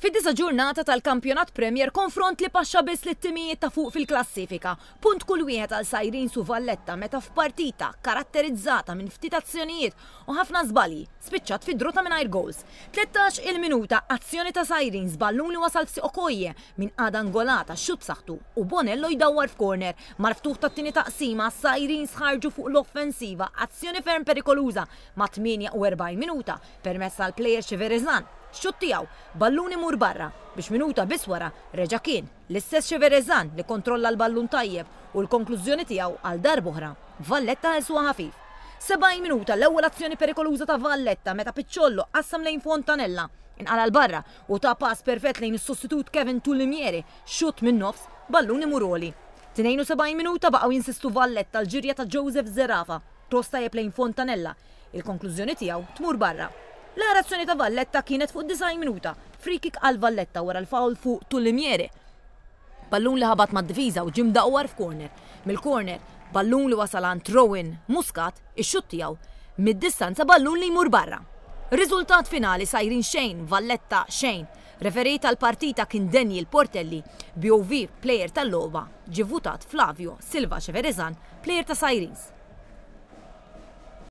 Fid-disa ġurnata tal-kampjonat Premier konfront li paxxa biss li t-timijiet ta' fuq fil-klassifika. Punt kull wieħed għal Sajrin Suvalletta meta f'partita karatterizzata minn ftit azzjonijiet u ħafna żbali spiċċat fid-druta mingħajr goals. 13 il-minuta azzjoni ta' Sajrin żballun li wasal fsi okoje minn Adan Golata xut saħtu u Bonello jdawwar f'korner. Marftuħ ta' tini taqsima Sajrin sħarġu fuq l-offensiva azzjoni ferm perikoluża ma' 48 minuta permessa l-plejer Xiverizan xut tijaw, balluni mur barra, biex minuta bis wara reġa kien l-istess Xeverezan li kontrolla l-ballun tajjeb u l-konklużjoni tijaw għal darbohra. Valletta jeswa ħafif. Seba'j minuta l-ewwel azzjoni perikoluża ta' Valletta meta Piċċollo qassam lejn Fontanella inqala l-barra u ta' pass perfett lejn is-sostitut Kevin Tullimieri xut minn nofs balluni muroli. 72 minuta baqgħu jinsistu Valletta l-ġirja ta' Joseph Zerafa, tosta jeb lejn Fontanella. Il-konklużjoni tiegħu tmur barra. L-arazzjoni ta' Valletta kienet fuq 9 minuta, free kick għal Valletta wara l-faul fuq Tullimieri. Ballun li ħabat mad diviża u ġim daqwar f'korner. Mill-korner, ballun li wasal Trowin Muscat ix-xut tiegħu mid-distanza ballun li jmur barra. Riżultat finali sajrin xejn, Valletta xejn. Referi tal-partita kien Daniel Portelli, BOV player tal logħba ġivutat Flavio Silva Ceverezan, player ta' Sajrins.